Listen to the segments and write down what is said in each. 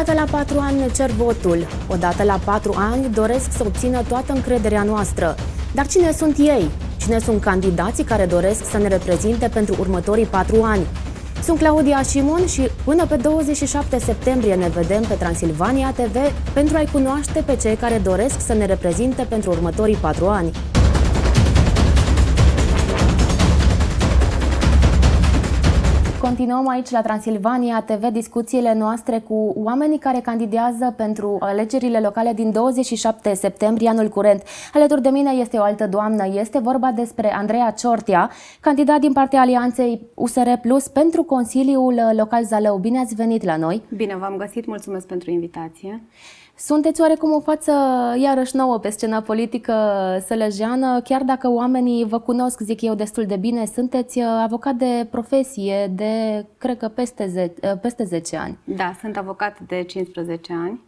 Odată la patru ani cer votul. Odată la patru ani doresc să obțină toată încrederea noastră. Dar cine sunt ei? Cine sunt candidații care doresc să ne reprezinte pentru următorii patru ani? Sunt Claudia Simon și până pe 27 septembrie ne vedem pe Transilvania TV pentru a-i cunoaște pe cei care doresc să ne reprezinte pentru următorii patru ani. Continuăm aici la Transilvania TV discuțiile noastre cu oamenii care candidează pentru alegerile locale din 27 septembrie anul curent. Alături de mine este o altă doamnă. Este vorba despre Andreea Ciortia, candidat din partea Alianței USR Plus pentru Consiliul Local Zalău. Bine ați venit la noi! Bine v-am găsit, mulțumesc pentru invitație! Sunteți oarecum o față iarăși nouă pe scena politică sălăjeană, chiar dacă oamenii vă cunosc, zic eu, destul de bine, sunteți uh, avocat de profesie de, cred că, peste 10, uh, peste 10 ani. Da, sunt avocat de 15 ani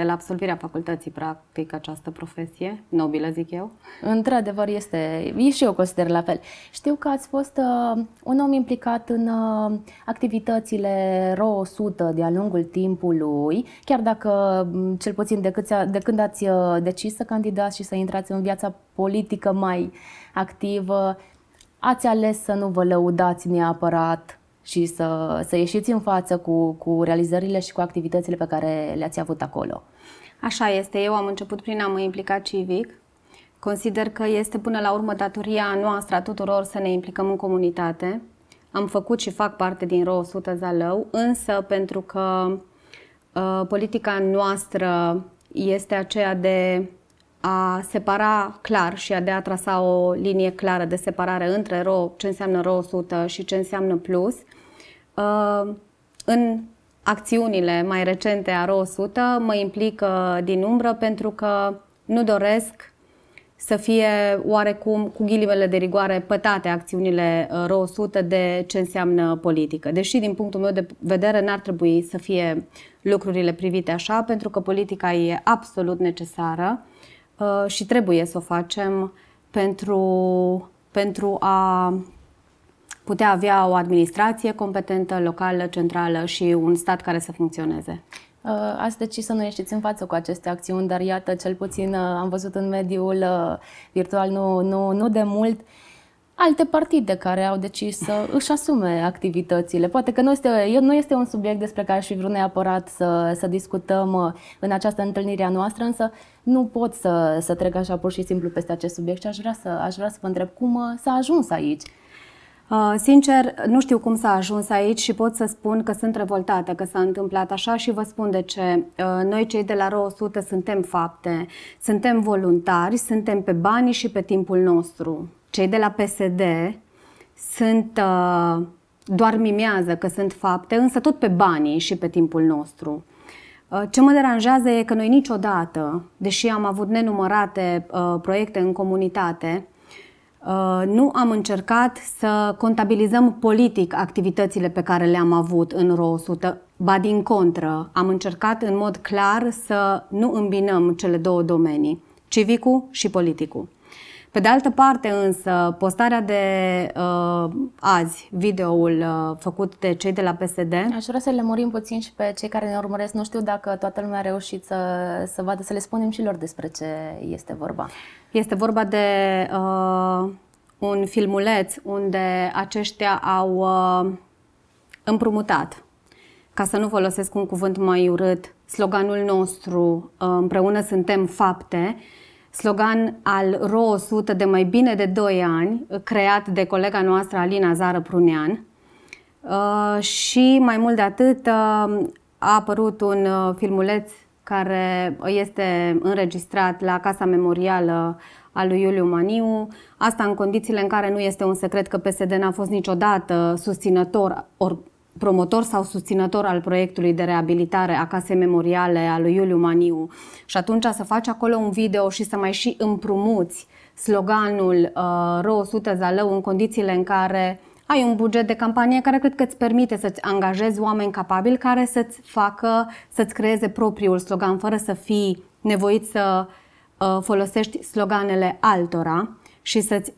de la absolvirea facultății, practic, această profesie nobilă, zic eu? Într-adevăr, este. Și eu consider la fel. Știu că ați fost uh, un om implicat în uh, activitățile RO 100 de-a lungul timpului, chiar dacă, mm, cel puțin de, câți, de când ați uh, decis să candidați și să intrați în viața politică mai activă, ați ales să nu vă lăudați neapărat și să, să ieșiți în față cu, cu realizările și cu activitățile pe care le-ați avut acolo. Așa este. Eu am început prin a mă implica civic. Consider că este până la urmă datoria noastră a tuturor să ne implicăm în comunitate. Am făcut și fac parte din RO 100 Zalău, însă pentru că uh, politica noastră este aceea de a separa clar și a de a trasa o linie clară de separare între RO, ce înseamnă RO 100 și ce înseamnă plus, Ehm, în acțiunile mai recente a RO100 mă implic uh, din umbră pentru că nu doresc să fie oarecum cu ghilimele de rigoare pătate acțiunile uh, RO100 de ce înseamnă politică. Deși din punctul meu de vedere n-ar trebui să fie lucrurile privite așa, pentru că politica e absolut necesară uh, și trebuie să o facem pentru, pentru a putea avea o administrație competentă, locală, centrală și un stat care să funcționeze. Uh, ați decis să nu ieșiți în față cu aceste acțiuni, dar iată, cel puțin uh, am văzut în mediul uh, virtual nu, nu, nu de mult alte partide care au decis să își asume activitățile. Poate că nu este, nu este un subiect despre care aș fi vrut neapărat să, să discutăm în această întâlnire a noastră, însă nu pot să, să trec așa pur și simplu peste acest subiect și aș vrea să, aș vrea să vă întreb cum s-a ajuns aici. Uh, sincer, nu știu cum s-a ajuns aici și pot să spun că sunt revoltată că s-a întâmplat așa și vă spun de ce. Uh, noi cei de la RO100 suntem fapte, suntem voluntari, suntem pe banii și pe timpul nostru. Cei de la PSD sunt uh, doar mimează că sunt fapte, însă tot pe banii și pe timpul nostru. Ce mă deranjează e că noi niciodată, deși am avut nenumărate proiecte în comunitate, Uh, nu am încercat să contabilizăm politic activitățile pe care le-am avut în RO100, ba din contră, am încercat în mod clar să nu îmbinăm cele două domenii, civicul și politicul. Pe de altă parte însă, postarea de uh, azi, videoul uh, făcut de cei de la PSD... Aș vrea să le murim puțin și pe cei care ne urmăresc. Nu știu dacă toată lumea a reușit să, să vadă, să le spunem și lor despre ce este vorba. Este vorba de uh, un filmuleț unde aceștia au uh, împrumutat, ca să nu folosesc un cuvânt mai urât, sloganul nostru, uh, împreună suntem fapte, uh, slogan al RO 100 de mai bine de 2 ani, creat de colega noastră Alina Zară Prunean. Uh, și mai mult de atât uh, a apărut un uh, filmuleț care este înregistrat la Casa Memorială a lui Iuliu Maniu, asta în condițiile în care nu este un secret că PSD n-a fost niciodată susținător promotor sau susținător al proiectului de reabilitare a casei memoriale a lui Iuliu Maniu și atunci să faci acolo un video și să mai și împrumuți sloganul uh, RO 100 Zalău în condițiile în care ai un buget de campanie care cred că îți permite să-ți angajezi oameni capabili care să-ți facă, să-ți creeze propriul slogan fără să fii nevoit să uh, folosești sloganele altora și să-ți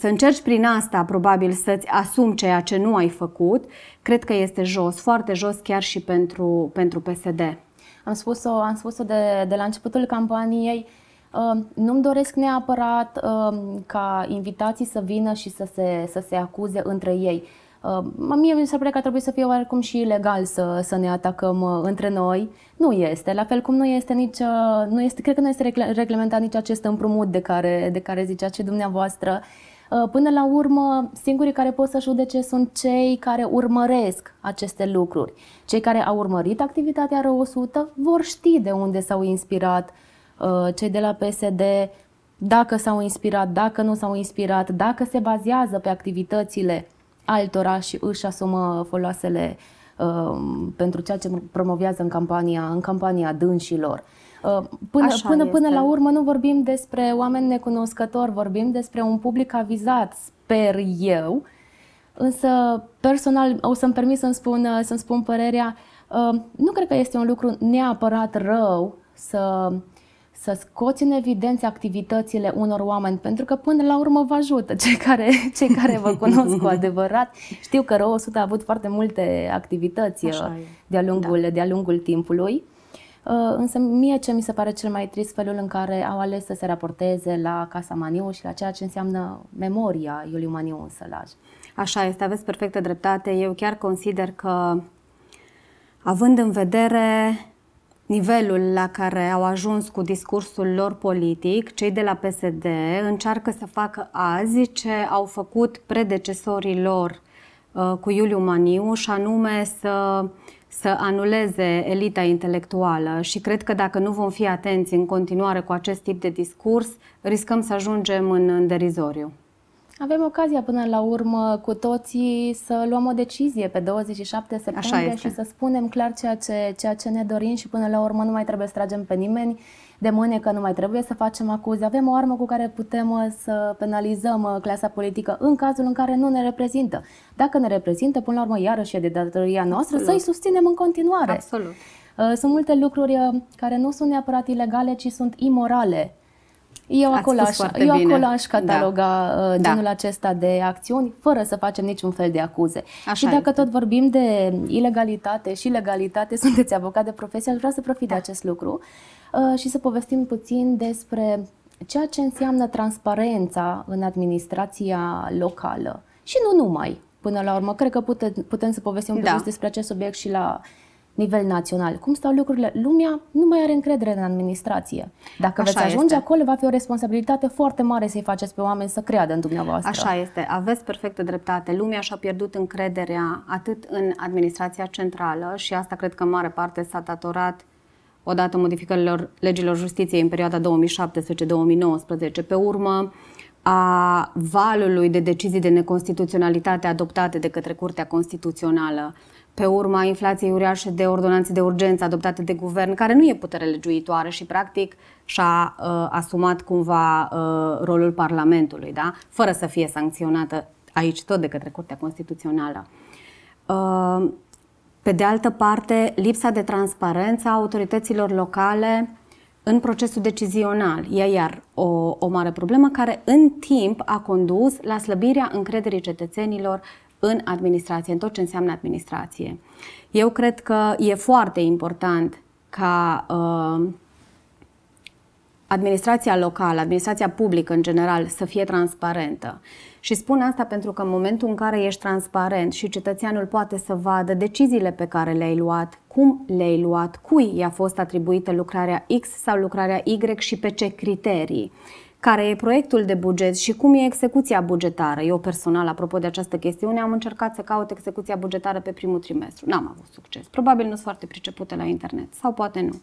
să încerci prin asta probabil să-ți asumi ceea ce nu ai făcut, cred că este jos, foarte jos chiar și pentru, pentru PSD. Am spus-o, am spus-o de, de la începutul campaniei, um, nu-mi doresc neapărat um, ca invitații să vină și să se, să se acuze între ei. Um, mie mi se pare că ar trebui să fie oarecum și ilegal să, să ne atacăm uh, între noi. Nu este, la fel cum nu este nici, uh, nu este, cred că nu este reglementat nici acest împrumut de care, de care zicea și dumneavoastră. Uh, până la urmă, singurii care pot să judece sunt cei care urmăresc aceste lucruri. Cei care au urmărit activitatea R100 vor ști de unde s-au inspirat uh, cei de la PSD, dacă s-au inspirat, dacă nu s-au inspirat, dacă se bazează pe activitățile altora și își asumă foloasele uh, pentru ceea ce promovează în campania, în campania dânșilor. Ă, până, Așa până, până la urmă nu vorbim despre oameni necunoscători, vorbim despre un public avizat, sper eu. Însă, personal, o să-mi permit să-mi spun, ă, să-mi spun părerea, ă, nu cred că este un lucru neapărat rău să, să scoți în evidență activitățile unor oameni, pentru că până la urmă vă ajută cei care, cei care vă cunosc cu adevărat. Știu că Rău 100 a avut foarte multe activități de-a lungul, da. de lungul timpului. Uh, însă mie ce mi se pare cel mai trist felul în care au ales să se raporteze la Casa Maniu și la ceea ce înseamnă memoria Iuliu Maniu în Sălaj. Așa este, aveți perfectă dreptate. Eu chiar consider că, având în vedere nivelul la care au ajuns cu discursul lor politic, cei de la PSD încearcă să facă azi ce au făcut predecesorii lor uh, cu Iuliu Maniu și anume să uh, să anuleze elita intelectuală și cred că dacă nu vom fi atenți în continuare cu acest tip de discurs, riscăm să ajungem în, în derizoriu. Avem ocazia până la urmă cu toții să luăm o decizie pe 27 septembrie și să spunem clar ceea ce, ceea ce ne dorim și până la urmă nu mai trebuie să tragem pe nimeni de mânecă, nu mai trebuie să facem acuze, avem o armă cu care putem uh, să penalizăm uh, clasa politică în cazul în care nu ne reprezintă. Dacă ne reprezintă, până la urmă, iarăși e de datoria noastră să-i susținem în continuare. Absolut. Uh, sunt multe lucruri care nu sunt neapărat ilegale, ci sunt imorale. Eu acolo, aș, eu acolo aș da. cataloga da. genul da. acesta de acțiuni, fără să facem niciun fel de acuze. Așa și dacă este. tot vorbim de ilegalitate și legalitate, sunteți avocat de profesie, aș vrea să profit da. de acest lucru. Uh, și să povestim puțin despre ceea ce înseamnă transparența în administrația locală. Și nu numai, până la urmă. Cred că putem, putem să povestim un da. despre acest subiect și la nivel național. Cum stau lucrurile? Lumea nu mai are încredere în administrație. Dacă Așa veți ajunge este. acolo, va fi o responsabilitate foarte mare să-i faceți pe oameni să creadă în dumneavoastră. Așa este. Aveți perfectă dreptate. Lumea și-a pierdut încrederea atât în administrația centrală și asta cred că în mare parte s-a datorat uh, odată modificărilor legilor justiției în perioada 2017-2019, pe urmă a valului de decizii de neconstituționalitate adoptate de către Curtea Constituțională, pe urma inflației uriașe de ordonanțe de urgență adoptate de guvern, care nu e putere legiuitoare și, practic, și-a uh, asumat cumva uh, rolul Parlamentului, da? fără să fie sancționată aici tot de către Curtea Constituțională. Uh, pe de altă parte, lipsa de transparență a autorităților locale în procesul decizional e iar o, o mare problemă care în timp a condus la slăbirea încrederii cetățenilor în administrație, în tot ce înseamnă administrație. Eu cred că e foarte important ca uh, administrația locală, administrația publică în general, să fie transparentă. Și spun asta pentru că în momentul în care ești transparent și cetățeanul poate să vadă deciziile pe care le-ai luat, cum le-ai luat, cui i-a fost atribuită lucrarea X sau lucrarea Y și pe ce criterii, care e proiectul de buget și cum e execuția bugetară. Eu personal, apropo de această chestiune, am încercat să caut execuția bugetară pe primul trimestru. N-am avut succes. Probabil nu sunt foarte pricepute la internet sau poate nu.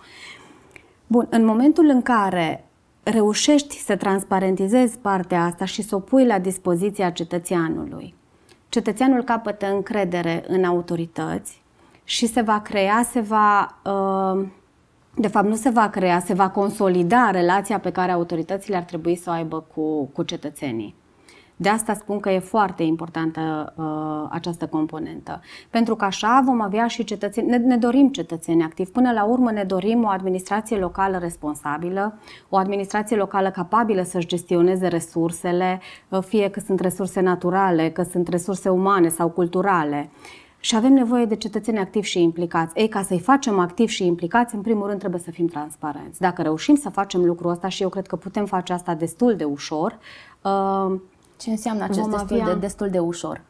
Bun, în momentul în care reușești să transparentizezi partea asta și să o pui la dispoziția cetățeanului, cetățeanul capătă încredere în autorități și se va crea, se va. Uh, de fapt, nu se va crea, se va consolida relația pe care autoritățile ar trebui să o aibă cu, cu cetățenii. De asta spun că e foarte importantă uh, această componentă. Pentru că așa vom avea și cetățeni, ne, ne dorim cetățeni activi. Până la urmă ne dorim o administrație locală responsabilă, o administrație locală capabilă să-și gestioneze resursele, uh, fie că sunt resurse naturale, că sunt resurse umane sau culturale. Și avem nevoie de cetățeni activi și implicați. Ei, ca să-i facem activi și implicați, în primul rând trebuie să fim transparenți. Dacă reușim să facem lucrul ăsta, și eu cred că putem face asta destul de ușor, uh, ce înseamnă acest Vom destul, avea... de, destul de ușor?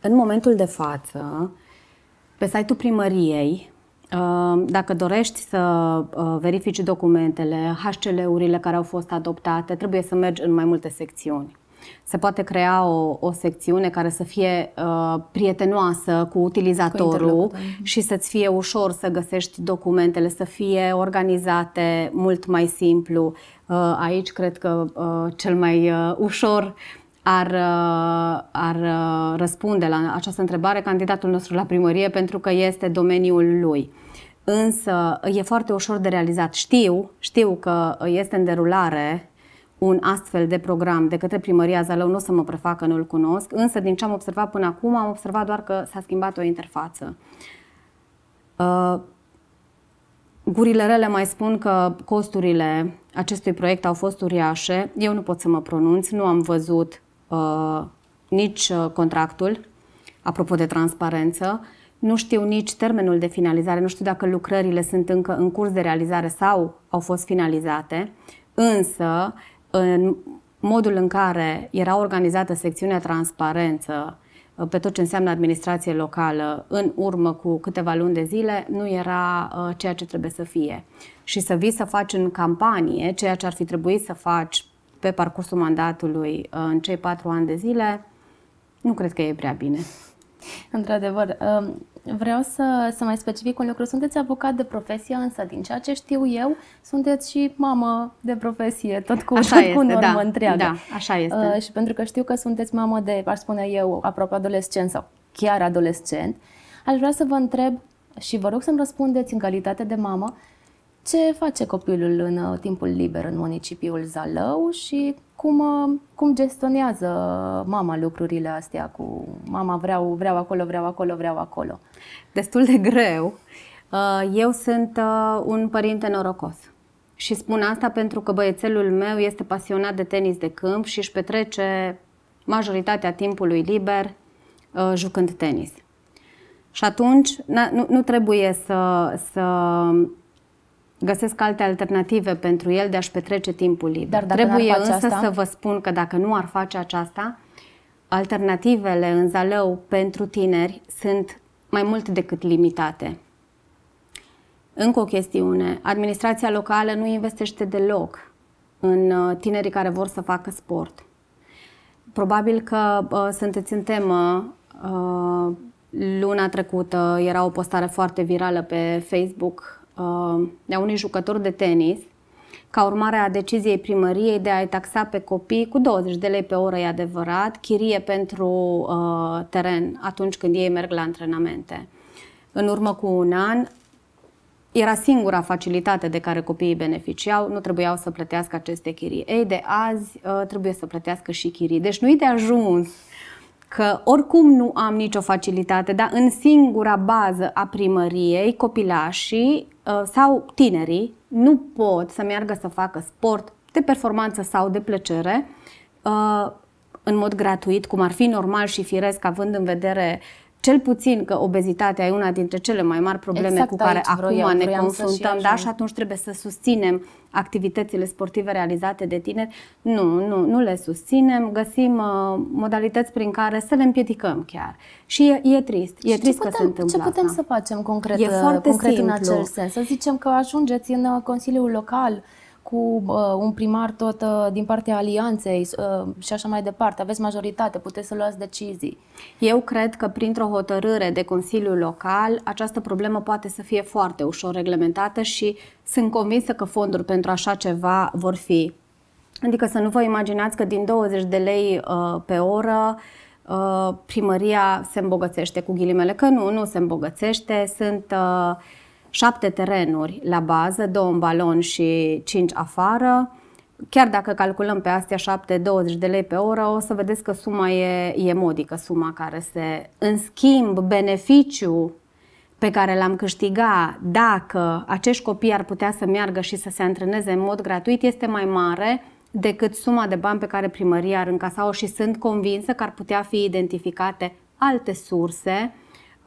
În momentul de față, pe site-ul primăriei, uh, dacă dorești să uh, verifici documentele, HCL-urile care au fost adoptate, trebuie să mergi în mai multe secțiuni. Se poate crea o, o secțiune care să fie uh, prietenoasă cu utilizatorul cu mhm. și să-ți fie ușor să găsești documentele, să fie organizate mult mai simplu. Uh, aici cred că uh, cel mai uh, ușor uh, ar, uh, ar uh, răspunde la această întrebare candidatul nostru la primărie pentru că este domeniul lui. Însă e foarte ușor de realizat. Știu, știu că este în derulare un astfel de program de către primăria Zalău, nu o să mă prefac că nu-l cunosc, însă din ce am observat până acum, am observat doar că s-a schimbat o interfață. Uh, gurile rele mai spun că costurile acestui proiect au fost uriașe. Eu nu pot să mă pronunț, nu am văzut Uh, nici uh, contractul, apropo de transparență, nu știu nici termenul de finalizare, nu știu dacă lucrările sunt încă în curs de realizare sau au fost finalizate, însă în modul în care era organizată secțiunea transparență uh, pe tot ce înseamnă administrație locală în urmă cu câteva luni de zile nu era ceea ce trebuie să fie. Și să vii să faci în campanie ceea ce ar fi trebuit să faci pe parcursul mandatului uh, în cei patru ani de zile, nu cred că e prea bine. Într-adevăr, um, vreau să, să mai specific un lucru. Sunteți avocat de profesie, însă din ceea ce știu eu, sunteți și mamă de profesie, tot cu, așa tot este, cu normă da, întreagă. Da, așa este. Uh, și pentru că știu că sunteți mamă de, aș spune eu, aproape adolescent sau chiar adolescent, aș vrea să vă întreb și vă rog să-mi răspundeți în calitate de mamă, ce face copilul în uh, timpul liber în municipiul Zalău și cum, uh, cum gestionează uh, mama lucrurile astea cu mama vreau, vreau acolo, vreau acolo, vreau acolo. Destul de greu. Eu sunt un părinte norocos. Și spun asta pentru că băiețelul meu este pasionat de tenis de câmp și își petrece majoritatea timpului liber jucând tenis. Și atunci nu, nu trebuie să, să găsesc alte alternative pentru el de a-și petrece timpul liber. Dar dacă Trebuie însă asta... să vă spun că dacă nu ar face aceasta, alternativele în zalău pentru tineri sunt mai mult decât limitate. Încă o chestiune, administrația locală nu investește deloc în uh, tinerii care vor să facă sport. Probabil că uh, sunteți în temă uh, luna trecută era o postare foarte virală pe Facebook Uh, de unui jucător de tenis ca urmare a deciziei primăriei de a-i taxa pe copii cu 20 de lei pe oră, e adevărat, chirie pentru uh, teren atunci când ei merg la antrenamente. În urmă cu un an, era singura facilitate de care copiii beneficiau, nu trebuiau să plătească aceste chirii. Ei, de azi uh, trebuie să plătească și chirii. Deci nu-i de ajuns că oricum nu am nicio facilitate, dar în singura bază a primăriei, copilașii Uh, sau tinerii nu pot să meargă să facă sport de performanță sau de plăcere uh, în mod gratuit, cum ar fi normal și firesc, având în vedere cel puțin că obezitatea e una dintre cele mai mari probleme exact cu care acum vreau, ne vreau confruntăm, da? Și atunci trebuie să susținem activitățile sportive realizate de tineri. Nu, nu, nu le susținem, găsim uh, modalități prin care să le împiedicăm chiar. Și e, e trist, e și trist putem, că se întâmplă Ce putem asta. să facem concret, e uh, foarte concret în acel sens? Să zicem că ajungeți în uh, Consiliul Local, cu uh, un primar tot uh, din partea alianței uh, și așa mai departe. Aveți majoritate, puteți să luați decizii. Eu cred că printr-o hotărâre de Consiliul Local această problemă poate să fie foarte ușor reglementată și sunt convinsă că fonduri pentru așa ceva vor fi. Adică să nu vă imaginați că din 20 de lei uh, pe oră uh, primăria se îmbogățește cu ghilimele, că nu, nu se îmbogățește, sunt... Uh, șapte terenuri la bază, două în balon și cinci afară. Chiar dacă calculăm pe astea 7, 20 de lei pe oră, o să vedeți că suma e, e modică, suma care se... În schimb, beneficiu pe care l-am câștigat dacă acești copii ar putea să meargă și să se antreneze în mod gratuit este mai mare decât suma de bani pe care primăria ar încasa-o și sunt convinsă că ar putea fi identificate alte surse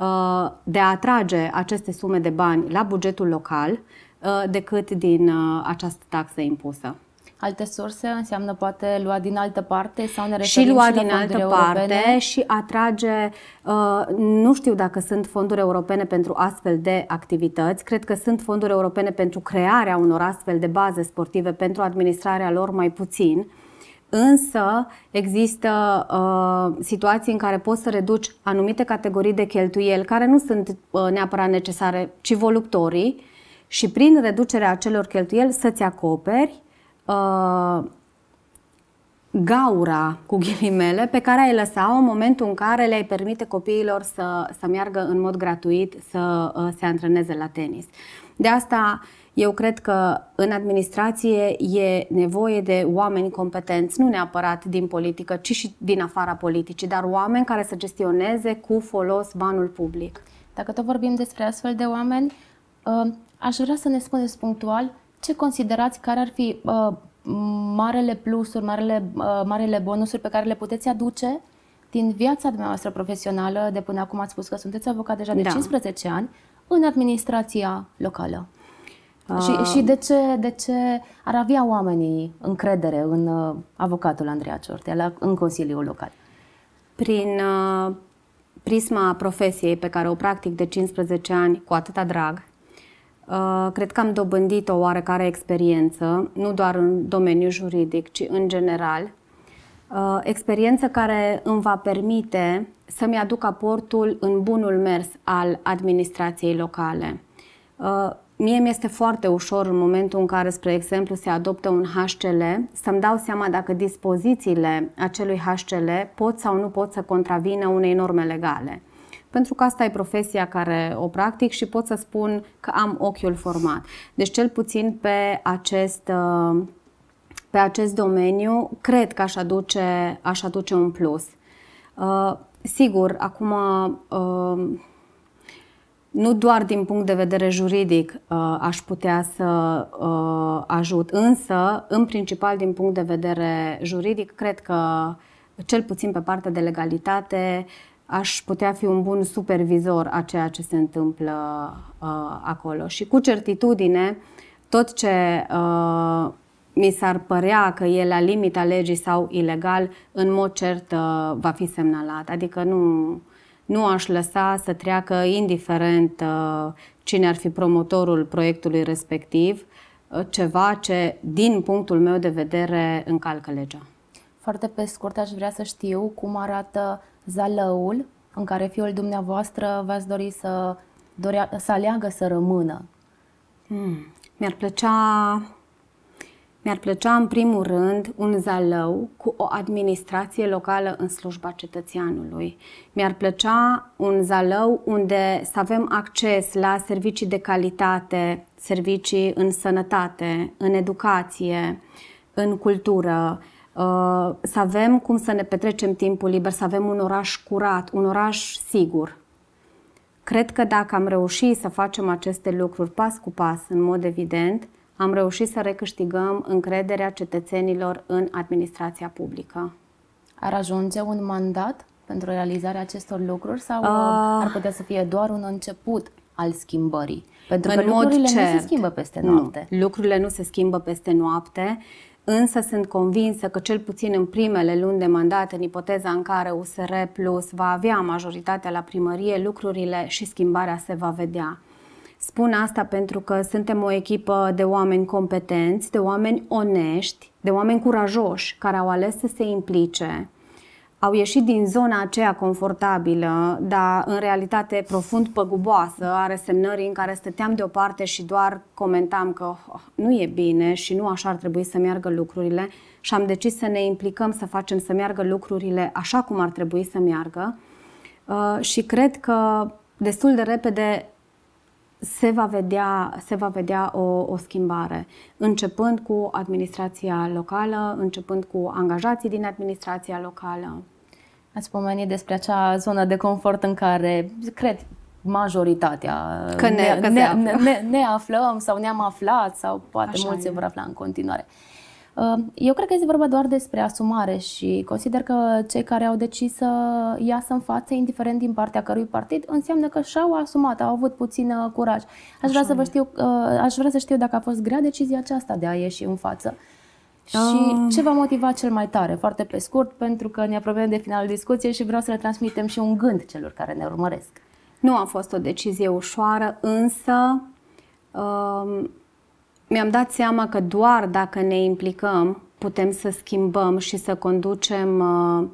Uh, de a atrage aceste sume de bani la bugetul local uh, decât din uh, această taxă impusă alte surse înseamnă poate lua din altă parte sau ne referim și lua și din altă europene. parte și atrage nu știu dacă sunt fonduri europene pentru astfel de activități, cred că sunt fonduri europene pentru crearea unor astfel de baze sportive pentru administrarea lor mai puțin. Însă există uh, situații în care poți să reduci anumite categorii de cheltuieli care nu sunt uh, neapărat necesare, ci voluptorii și prin reducerea acelor cheltuieli să-ți acoperi uh, gaura cu ghilimele pe care ai lăsat-o în momentul în care le-ai permite copiilor să, să meargă în mod gratuit să uh, se antreneze la tenis. De asta uh, eu cred că în administrație e nevoie de oameni competenți, nu neapărat din politică, ci și din afara politicii, dar oameni care să gestioneze cu folos banul public. Dacă tot vorbim despre astfel de oameni, uh, aș vrea să ne spuneți punctual ce considerați care ar fi uh, marele plusuri, marele, uh, marele bonusuri pe care le puteți aduce din viața dumneavoastră profesională, de până acum ați spus că sunteți avocat deja de da. 15 ani, în administrația locală. Și, ah. și de, ce, de ce ar avea oamenii încredere în uh, avocatul Andreea Ciortea la, în Consiliul Local? Prin uh, prisma profesiei pe care o practic de 15 ani cu atâta drag, uh, cred că am dobândit o oarecare experiență, nu doar în domeniul juridic, ci în general, experiență care îmi va permite să-mi aduc aportul în bunul mers al administrației locale. Mie mi-este foarte ușor în momentul în care, spre exemplu, se adoptă un HCL, să-mi dau seama dacă dispozițiile acelui HCL pot sau nu pot să contravină unei norme legale. Pentru că asta e profesia care o practic și pot să spun că am ochiul format. Deci, cel puțin pe acest, uh, pe acest domeniu, cred că aș aduce, aș aduce un plus. Uh, sigur, acum uh, nu doar din punct de vedere juridic uh, aș putea să uh, ajut, însă, în principal, din punct de vedere juridic, cred că, cel puțin pe partea de legalitate, aș putea fi un bun supervizor a ceea ce se întâmplă uh, acolo. Și cu certitudine, tot ce mi s-ar părea că e la limita legii sau ilegal, în mod cert va fi semnalat. Adică nu nu aș lăsa să treacă indiferent uh, cine ar fi promotorul proiectului respectiv, uh, ceva ce, din punctul meu de vedere, încalcă legea. Foarte pe scurt, aș vrea să știu cum arată zalăul în care fiul dumneavoastră v-ați dori să, dorea, să aleagă să rămână. Hmm. Mi-ar plăcea mi-ar plăcea, în primul rând, un zalău cu o administrație locală în slujba cetățeanului. Mi-ar plăcea un zalău unde să avem acces la servicii de calitate, servicii în sănătate, în educație, în cultură, uh, să avem cum să ne petrecem timpul liber, să avem un oraș curat, un oraș sigur. Cred că dacă am reușit să facem aceste lucruri pas cu pas, în mod evident, am reușit să recâștigăm încrederea cetățenilor în administrația publică. Ar ajunge un mandat pentru realizarea acestor lucruri sau uh, ar putea să fie doar un început al schimbării? Pentru păi că lucrurile cert, nu se schimbă peste noapte. Nu, lucrurile nu se schimbă peste noapte, însă sunt convinsă că cel puțin în primele luni de mandat, în ipoteza în care USR Plus va avea majoritatea la primărie, lucrurile și schimbarea se va vedea. Spun asta pentru că suntem o echipă de oameni competenți, de oameni onești, de oameni curajoși care au ales să se implice. Au ieșit din zona aceea confortabilă, dar în realitate profund păguboasă, a resemnării în care stăteam deoparte și doar comentam că oh, nu e bine și nu așa ar trebui să meargă lucrurile și am decis să ne implicăm să facem să meargă lucrurile așa cum ar trebui să meargă. Uh, și cred că destul de repede se va vedea, se va vedea o, o schimbare, începând cu administrația locală, începând cu angajații din administrația locală. Ați pomenit despre acea zonă de confort în care, cred, majoritatea că ne, ne, că ne, ne, ne, ne aflăm sau ne-am aflat sau poate Așa mulți e. se vor afla în continuare. Uh, Ehm, eu cred că este vorba doar despre asumare și consider că cei care au decis să iasă în față, indiferent din partea cărui partid, înseamnă că și-au asumat, au avut puțin curaj. Aș vrea, să vă știu, ehm, aș vrea să știu dacă a fost grea decizia aceasta de a ieși în față. Și ehm. ce va motiva cel mai tare? Foarte pe scurt, pentru că ne apropiem de finalul discuției și vreau să le transmitem și un gând celor care ne urmăresc. Nu a fost o decizie ușoară, însă mi-am dat seama că doar dacă ne implicăm putem să schimbăm și să conducem uh,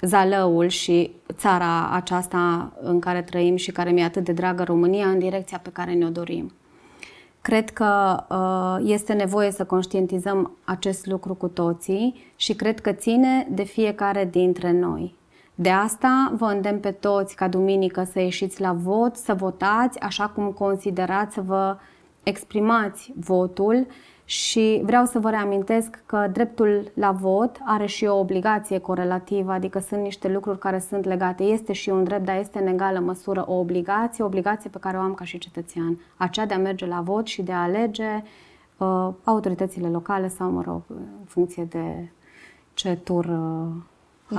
Zalăul și țara aceasta în care trăim și care mi-e atât de dragă România în direcția pe care ne-o dorim. Cred că uh, este nevoie să conștientizăm acest lucru cu toții și cred că ține de fiecare dintre noi. De asta vă îndemn pe toți ca duminică să ieșiți la vot, să votați așa cum considerați să vă uh, exprimați votul și vreau să vă reamintesc că dreptul la vot are și o obligație corelativă, adică sunt niște lucruri care sunt legate. Este și un drept, dar este în egală măsură o obligație, o obligație pe care o am ca și cetățean, aceea de a merge la vot și de a alege uh, autoritățile locale sau, mă rog, în funcție de ce tur uh,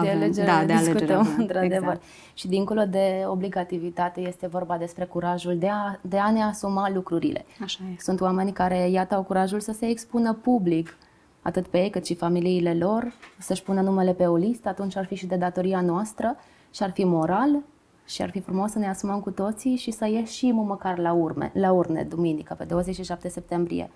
de avem, alegere da, de discutăm, alegere într-adevăr. Exact. Și dincolo de obligativitate este vorba despre curajul de a, de a ne asuma lucrurile. Așa e. Sunt oameni care, iată, au curajul să se expună public, atât pe ei cât și familiile lor, să-și pună numele pe o listă, atunci ar fi și de datoria noastră și ar fi moral și ar fi frumos să ne asumăm cu toții și să ieșim măcar la, urme, la urne, duminică, pe 27 septembrie,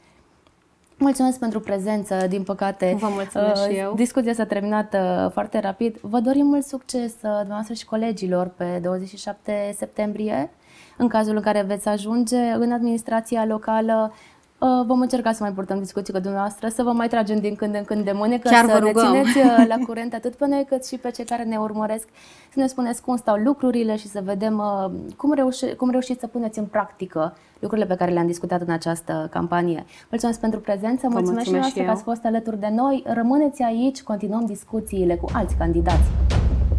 Mulțumesc pentru prezență, din păcate. Vă mulțumesc uh, și eu. Discuția s-a terminat uh, foarte rapid. Vă dorim mult succes uh, dumneavoastră și colegilor pe 27 septembrie. În cazul în care veți ajunge în administrația locală, Uh, vom încerca să mai purtăm discuții cu dumneavoastră, să vă mai tragem din când în când de mânecă, Chiar să ne țineți uh, la curent atât pe noi cât și pe cei care ne urmăresc, să ne spuneți cum stau lucrurile și să vedem uh, cum, reuși, cum reușiți să puneți în practică lucrurile pe care le-am discutat în această campanie. Mulțumesc pentru prezență, mulțumesc, mulțumesc și noastră că ați fost alături de noi. Rămâneți aici, continuăm discuțiile cu alți candidați.